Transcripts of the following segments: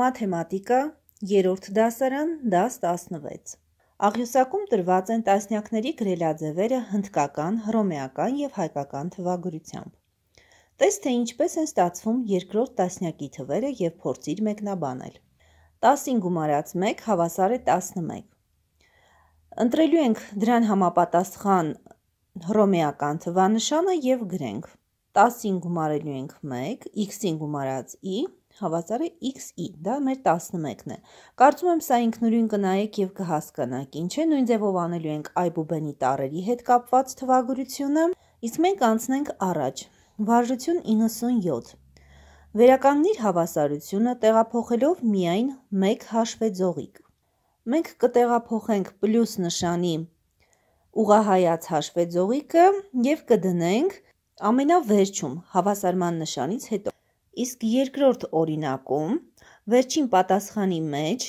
Մաթեմատիկա, 3-րդ դասարան, դաս 16։ Աղյուսակում տրված են տասնյակների գրելաձևերը հնդկական, հռոմեական եւ հայկական թվագրությամբ։ Տես թե ինչպես են ստացվում երկրորդ տասնյակի թվերը եւ փորձիր մեկնաբանել։ 15 գումարած 1 հավասար է 11։ Ընտրելու ենք դրան համապատասխան հռոմեական թվանշանը եւ գրենք։ 15 գումարելու ենք 1, x-ին գումարած y, հավասար է x-ի, դա մեր 11-ն է։ Կարծում եմ սա ինքնուրույն կնայեք եւ կհասկանաք։ Ինչ է նույն ձևով անելու ենք i բուբենի տարերի հետ կապված թվագրությունը, իսկ մենք անցնենք առաջ։ Վարժություն 97։ Վերականգնիր հավասարությունը տեղափոխելով միայն 1 հաշվեձողիկ։ Մենք կտեղափոխենք պլյուս նշանի ուղահայաց հաշվեձողիկը եւ կդնենք ամենավերջում հավասարման նշանից հետո։ Իսկ երկրորդ օրինակում վերջին պատասխանի մեջ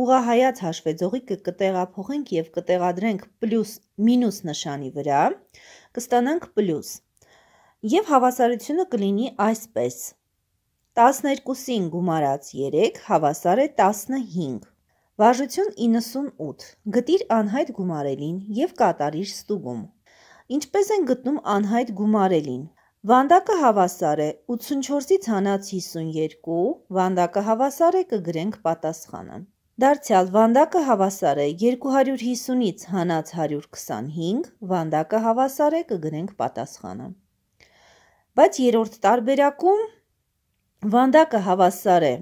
ուղահայաց հաշվեձողիկը կտեղափոխենք եւ կտեղադրենք պլյուս մինուս նշանի վրա, կստանանք պլյուս։ Եվ հավասարությունը կլինի այսպես. 12-ին գումարած 3 հավասար է 15։ Վարժություն 98։ Գտիր անհայտ գումարելին եւ կատարիր ստուգում։ Ինչպես են գտնում անհայտ գումարելին։ Վանդակը հավասար է 84-ից հանած 52, վանդակը հավասար է կգրենք պատասխանը։ Դարձյալ վանդակը հավասար է 250-ից հանած 125, վանդակը հավասար է կգրենք պատասխանը։ Բայց երրորդ տարբերակում Վանդակը հավասար է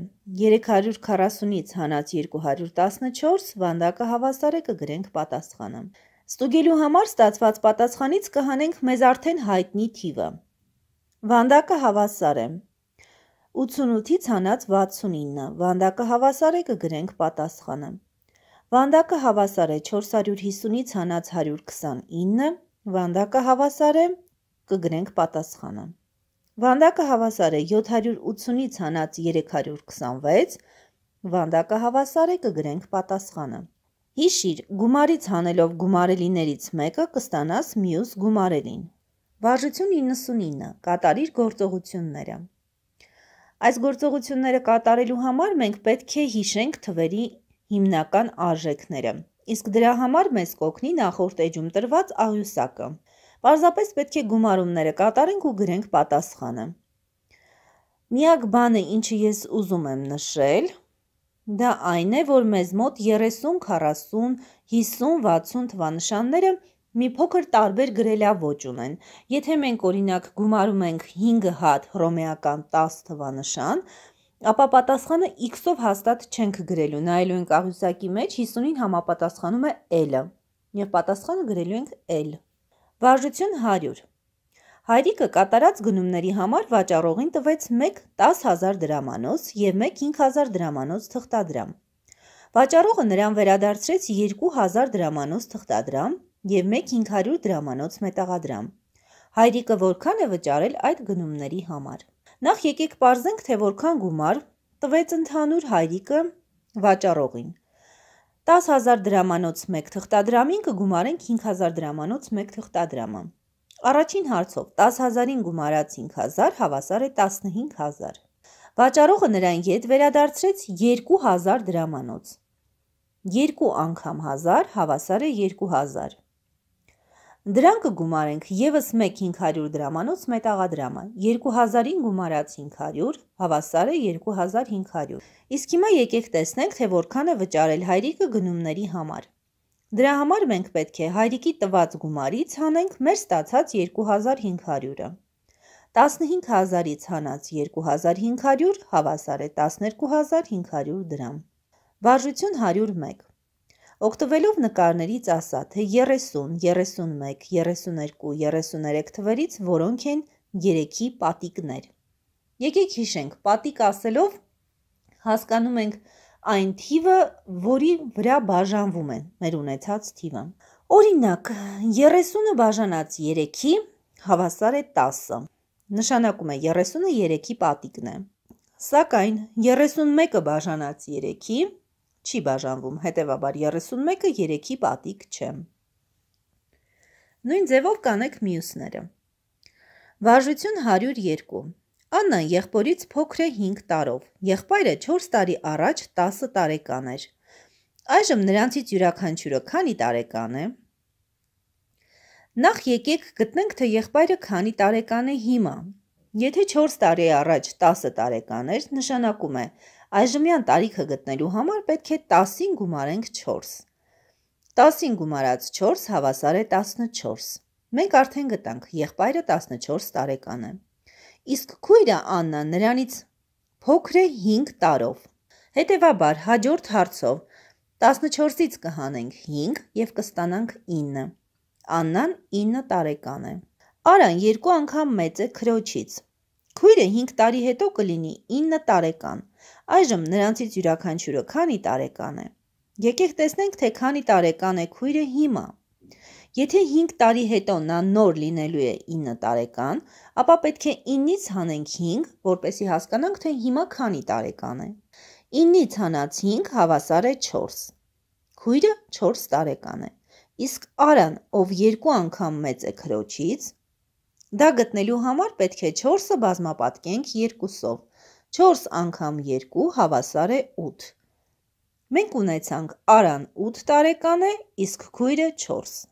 340-ից հանած 214, վանդակը հավասար է կգրենք պատասխանը։ Ստուգելու համար ստացված պատասխանից կհանենք մեզ արդեն հայտնի թիվը։ Վանդակը հավասար է 88-ից հանած 69, վանդակը հավասար է կգրենք պատասխանը։ Վանդակը հավասար է 450-ից հանած 129, վանդակը հավասար է կգրենք պատասխանը։ Վանդակը հավասար է 780-ից հանած 326, վանդակը հավասար է կգրենք պատասխանը։ Հիշիր, գումարից հանելով գումարելիներից մեկը կստանաս մյուս գումարելին։ Վարժություն 99. Կատարիր գործողությունները։ Այս գործողությունները կատարելու համար մենք պետք է հիշենք թվերի հիմնական արժեքները։ Իսկ դրա համար մեզ կօգնի նախորդ էջում տրված աղյուսակը։ Պարզապես պետք է գումարումները կատարենք ու գրենք պատասխանը։ Միակ բանը, ինչը ես ուզում եմ նշել, դա այն է, որ մեզ մոտ 30, 40, 50, 60 թվանշանները մի փոքր տարբեր գրելաոճ ունեն։ Եթե մենք օրինակ գումարում ենք 5 հատ հռոմեական 10 թվանշան, ապա պատասխանը x-ով հաստատ չենք գրելու։ Նայելու ենք աղյուսակի մեջ 50-ին համապատասխանում է L-ը, եւ պատասխանը գրելու ենք L։ Վարժություն 100 Հայրիկը կատարած գնումների համար վաճառողին տվեց 1 10000 դրամանոց եւ 1 5000 դրամանոց թղթադրամ։ Վաճառողը նրան վերադարձրեց 2000 դրամանոց թղթադրամ եւ 1500 դրամանոց մետաղադրամ։ Հայրիկը որքան է վճարել այդ գնումների համար։ Նախ եկեք parzենք, թե որքան գումար տվեց ընդհանուր հայրիկը վաճառողին։ 10000 դրամանոց 1 թղթադրամին կգումարենք 5000 դրամանոց 1 թղթադրամը։ Առաջին հարցով 10000-ին գումարած 5000 հավասար է 15000։ Վաճառողը նրան յետ վերադարձրեց 2000 դրամանոց։ 2 անգամ 1000 հավասար է 2000։ Դրան կգումարենք եւս 1500 դրամանոց մետաղադրամը։ 2000-ին գումարած 500 հավասար է 2500։ Իսկ հիմա եկեք տեսնենք, թե որքան է վճարել հայրիկը գնումների համար։ Դրա համար մենք պետք է հայրիկի տված գումարից հանենք մեր ստացած 2500-ը։ 15000-ից հանած 2500 հավասար է 12500 դրամ։ Վարժություն 101 Օգտվելով նկարներից ասա, թե 30, 31, 32, 33 թվերից որոնք են 3-ի պատիկներ։ Եկեք հիշենք, պատիկ ասելով հասկանում ենք այն թիվը, որի վրա բաժանվում է մեր ունեցած թիվը։ Օրինակ, 30-ը բաժանած 3-ի հավասար է 10-ը։ Նշանակում է 30-ը 3-ի պատիկն է։ Սակայն 31-ը բաժանած 3-ի չի բաժանվում, հետևաբար 31-ը 3-ի պատիկ չէ։ Նույն ձևով կանեք մյուսները։ Վարժություն 102։ Աննան եղբորից փոքր է 5 տարով։ Եղբայրը 4 տարի առաջ 10 տարեկան էր։ Այժմ նրանցից յուրաքանչյուրը քանի տարեկան է։ Նախ եկեք գտնենք, թե եղբայրը քանի տարեկան է հիմա։ Եթե 4 տարի առաջ 10 տարեկան էր, նշանակում է Այժմյան տարիքը գտնելու համար պետք է 10-ին գումարենք 4։ 10-ին գումարած 4 հավասար է 14։ Մենք արդեն գտանք, եղբայրը 14 տարեկան է։ Իսկ քույրը Աննան նրանից փոքր է 5 տարով։ Հետևաբար հաջորդ հարցով 14-ից կհանենք 5 եւ կստանանք 9։ Աննան 9 տարեկան է։ Արան երկու անգամ մեծ է քրոջից։ Քույրը 5 տարի հետո կլինի 9 տարեկան։ Այժմ նրանցից յուրաքանչյուրը քանի տարեկան է։ Եկեք տեսնենք, թե քանի տարեկան է քույրը հիմա։ Եթե 5 տարի հետո նա նոր լինելու է 9 տարեկան, ապա պետք է 9-ից հանենք 5, որպեսզի հասկանանք, թե հիմա քանի տարեկան է։ 9-ից հանած 5 հավասար է 4։ Քույրը 4 տարեկան է։ Իսկ Արան, ով երկու անգամ մեծ է քրոջից, Դա գտնելու համար պետք է 4-ը բազմապատկենք 2-ով։ 4 անգամ 2 հավասար է 8։ Մենք ունեցանք Արան 8 տարեկան է, իսկ քույրը 4։